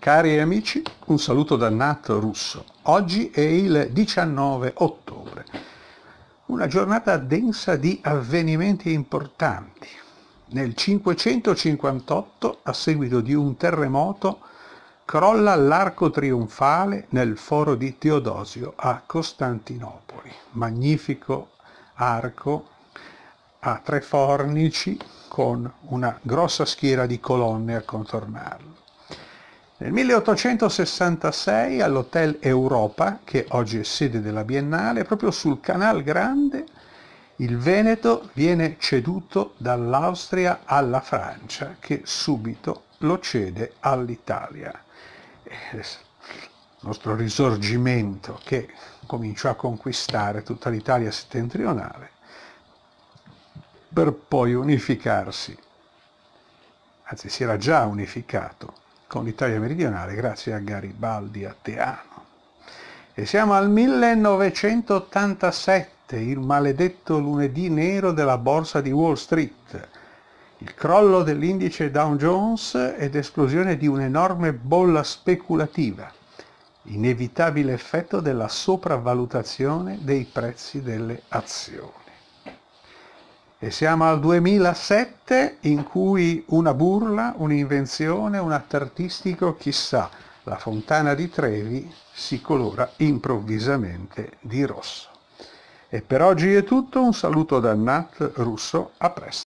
Cari amici, un saluto da Nato Russo. Oggi è il 19 ottobre, una giornata densa di avvenimenti importanti. Nel 558, a seguito di un terremoto, crolla l'arco trionfale nel foro di Teodosio a Costantinopoli. Magnifico arco a tre fornici con una grossa schiera di colonne a contornarlo. Nel 1866 all'Hotel Europa, che oggi è sede della Biennale, proprio sul Canal Grande, il Veneto viene ceduto dall'Austria alla Francia, che subito lo cede all'Italia. Eh, il nostro risorgimento che cominciò a conquistare tutta l'Italia settentrionale, per poi unificarsi, anzi si era già unificato con l'Italia meridionale grazie a Garibaldi a Teano. E siamo al 1987, il maledetto lunedì nero della borsa di Wall Street, il crollo dell'indice Dow Jones ed esplosione di un'enorme bolla speculativa, inevitabile effetto della sopravvalutazione dei prezzi delle azioni. E siamo al 2007 in cui una burla, un'invenzione, un atto artistico, chissà, la fontana di Trevi si colora improvvisamente di rosso. E per oggi è tutto, un saluto da Nat Russo, a presto.